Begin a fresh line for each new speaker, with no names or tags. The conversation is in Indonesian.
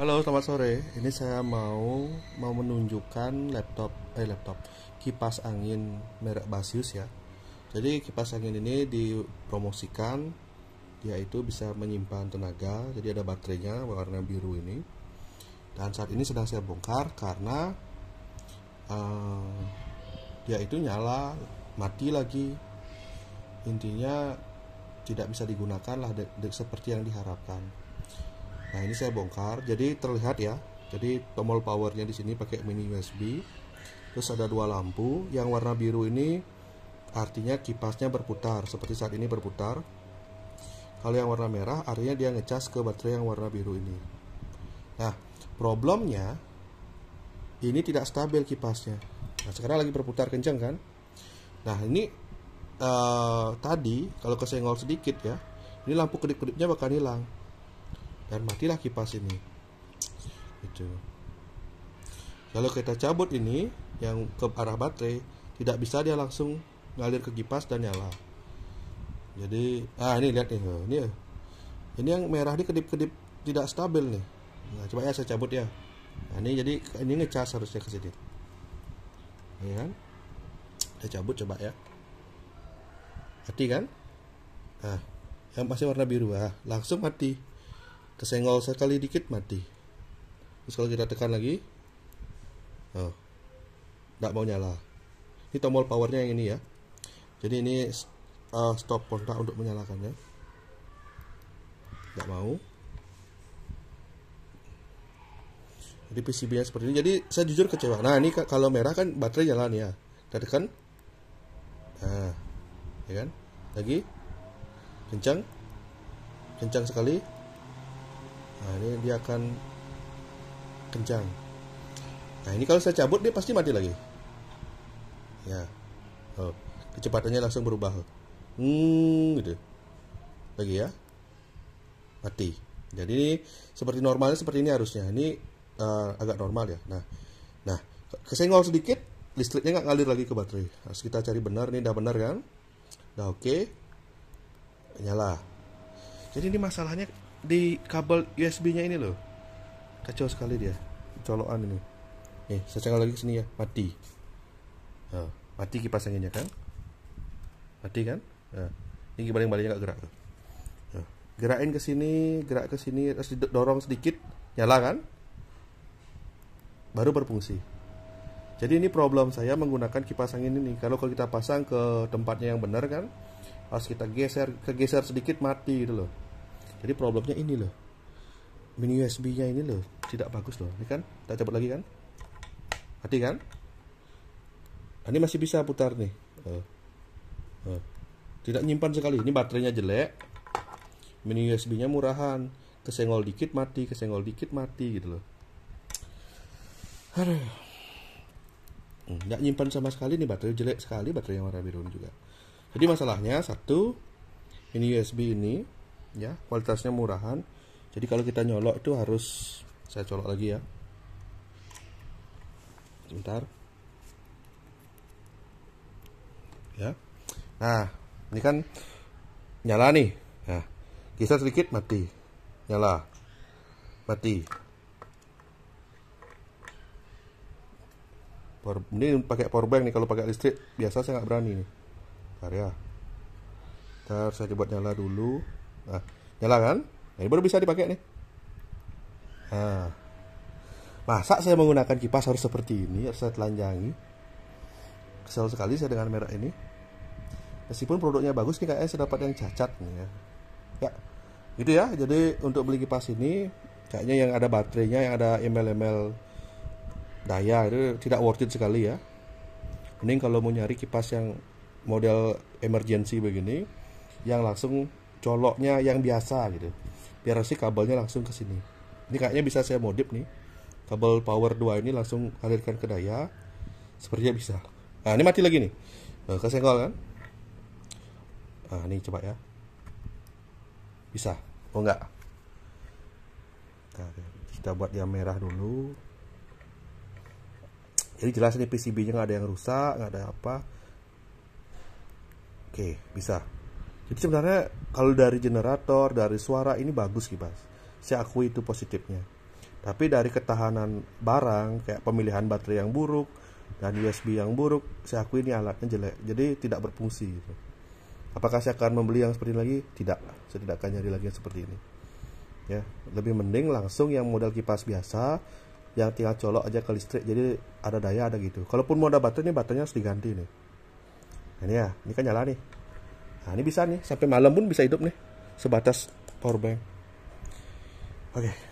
Halo, selamat sore. Ini saya mau mau menunjukkan laptop eh laptop kipas angin merek Basius ya. Jadi kipas angin ini dipromosikan dia itu bisa menyimpan tenaga, jadi ada baterainya warna biru ini. Dan saat ini sedang saya bongkar karena uh, dia itu nyala mati lagi. Intinya tidak bisa digunakan lah seperti yang diharapkan. Nah ini saya bongkar, jadi terlihat ya. Jadi tombol powernya di sini pakai mini USB. Terus ada dua lampu, yang warna biru ini artinya kipasnya berputar, seperti saat ini berputar. Kalau yang warna merah artinya dia ngecas ke baterai yang warna biru ini. Nah, problemnya ini tidak stabil kipasnya. Nah, sekarang lagi berputar kenceng kan? Nah, ini uh, tadi kalau kesenggol sedikit ya, ini lampu kedip-kedipnya bakal hilang dan matilah kipas ini itu kalau kita cabut ini yang ke arah baterai tidak bisa dia langsung ngalir ke kipas dan nyala jadi ah ini lihat nih oh, ini oh. ini yang merah ini kedip-kedip tidak stabil nih nah, coba ya saya cabut ya nah, ini jadi ini ngecas harusnya ke sini ya kan saya cabut coba ya mati kan Ah, yang masih warna biru ah langsung mati Kesenggol sekali dikit mati. Terus kalau kita tekan lagi, oh, tidak mau nyala. Ini tombol powernya yang ini ya. Jadi ini uh, stop kontak untuk menyalakannya. Tidak mau. Jadi PCB-nya seperti ini. Jadi saya jujur kecewa. Nah ini kalau merah kan baterai jalan ya. Kita tekan. Nah, ya kan? Lagi. Kencang. Kencang sekali nah ini dia akan kencang nah ini kalau saya cabut dia pasti mati lagi ya oh, kecepatannya langsung berubah hmm gitu lagi ya mati jadi ini seperti normalnya seperti ini harusnya ini uh, agak normal ya nah nah kesenggol sedikit listriknya nggak ngalir lagi ke baterai harus kita cari benar nih, udah benar kan udah oke okay. nyala jadi ini masalahnya di kabel USB-nya ini loh. Kacau sekali dia. Colokan ini. Nih, saya cek lagi sini ya, mati. Nah, mati kipas anginnya kan? Mati kan? Nah, ini baling-balingnya nggak gerak tuh. Nah, gerakin ke sini, gerak ke sini, terus didorong sedikit, nyala kan? Baru berfungsi. Jadi ini problem saya menggunakan kipas angin ini. Kalau kalau kita pasang ke tempatnya yang benar kan, harus kita geser, kegeser sedikit mati gitu loh jadi problemnya ini loh mini USB nya ini loh tidak bagus loh ini kan kita coba lagi kan hati kan nah, ini masih bisa putar nih uh, uh. tidak nyimpan sekali ini baterainya jelek mini USB nya murahan kesenggol dikit mati kesenggol dikit mati gitu loh Aduh. Hmm, nggak nyimpan sama sekali nih baterai jelek sekali baterai yang warna biru juga jadi masalahnya satu mini USB ini ya kualitasnya murahan jadi kalau kita nyolok itu harus saya colok lagi ya sebentar ya nah ini kan nyala nih ya kisah sedikit mati nyala mati power, ini pakai powerbank nih kalau pakai listrik biasa saya nggak berani nih bentar ya ntar saya coba nyala dulu Nah, nyala kan? Nah, ini baru bisa dipakai nih. Nah, masa saya menggunakan kipas harus seperti ini, harus ya, saya telanjangi. Kesel sekali saya dengan merek ini. Meskipun produknya bagus, nih kayaknya saya dapat yang cacat nih ya. Ya, gitu ya. Jadi untuk beli kipas ini, kayaknya yang ada baterainya, yang ada ML-ML daya itu tidak worth it sekali ya. Mending kalau mau nyari kipas yang model emergency begini, yang langsung coloknya yang biasa gitu biar sih kabelnya langsung ke sini ini kayaknya bisa saya modif nih kabel power 2 ini langsung alirkan ke daya sepertinya bisa nah ini mati lagi nih nah, eh, kesenggol kan nah ini coba ya bisa oh enggak nah, kita buat yang merah dulu jadi jelas ini PCB nya nggak ada yang rusak nggak ada apa oke bisa jadi sebenarnya kalau dari generator dari suara ini bagus kipas. saya akui itu positifnya tapi dari ketahanan barang kayak pemilihan baterai yang buruk dan USB yang buruk saya akui ini alatnya jelek jadi tidak berfungsi gitu. apakah saya akan membeli yang seperti ini lagi tidak saya tidak akan nyari lagi yang seperti ini ya lebih mending langsung yang modal kipas biasa yang tinggal colok aja ke listrik jadi ada daya ada gitu kalaupun mau ada baterai ini baterainya harus diganti nih nah, ini ya ini kan nyala nih Nah ini bisa nih, sampai malam pun bisa hidup nih, sebatas powerbank. Oke. Okay.